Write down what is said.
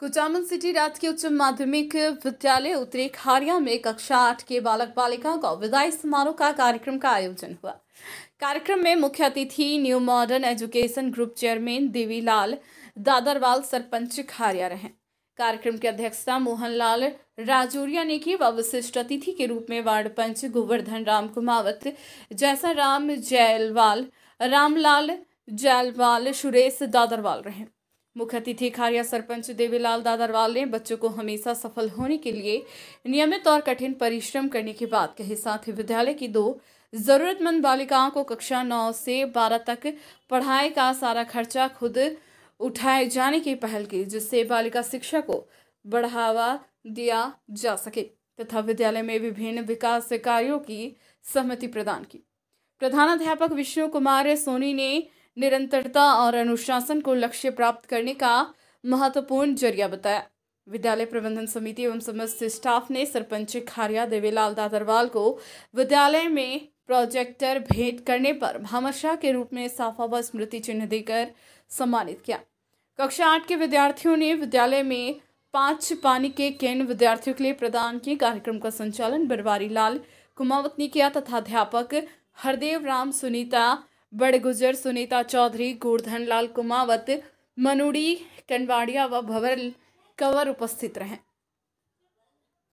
Kuchaman city राजकीय उच्च माध्यमिक विद्यालय उत्तरी खारिया में कक्षा आठ के बालक बालिकाओं का विदाई समारोह का कार्यक्रम का आयोजन हुआ कार्यक्रम में मुख्य अतिथि new modern education group chairman Devilal Dadarwal sarpanch Kharia रहे कार्यक्रम की अध्यक्षता मोहनलाल राजौरिया ने की व विशिष्ट अतिथि के रूप में वार्ड पंच गोवर्धन राम कुमावत जैसा राम जयलवाल रामलाल जयलवाल सुरेश दादरवाल रहे मुख्य अतिथि खारिया सरपंच देवीलाल दादरवाल ने बच्चों को हमेशा सफल होने के लिए नियमित और कठिन परिश्रम करने की बात कही साथ ही विद्यालय की दो जरूरतमंद बालिकाओं को कक्षा नौ से बारह तक पढ़ाई का सारा खर्चा खुद उठाए जाने की पहल की जिससे बालिका शिक्षा को बढ़ावा दिया जा सके तथा विद्यालय में विभिन्न विकास कार्यों की सहमति प्रदान की प्रधानाध्यापक विष्णु कुमार सोनी ने निरंतरता और अनुशासन को लक्ष्य प्राप्त करने का महत्वपूर्ण जरिया बताया विद्यालय प्रबंधन समिति एवं समस्त स्टाफ ने सरपंच खारिया देवीलाल दादरवाल को विद्यालय में प्रोजेक्टर भेंट करने पर भामरशाह के रूप में साफा व स्मृति चिन्ह देकर सम्मानित किया कक्षा आठ के विद्यार्थियों ने विद्यालय में पांच पानी के केन विद्यार्थियों के लिए प्रदान किए कार्यक्रम का संचालन बरवारी लाल कुमावत ने किया तथा अध्यापक हरदेव राम सुनीता बड़गुजर सुनीता चौधरी गोर्धन लाल कुमावत मनुड़ी कंडवाड़िया व भवर कंवर उपस्थित रहें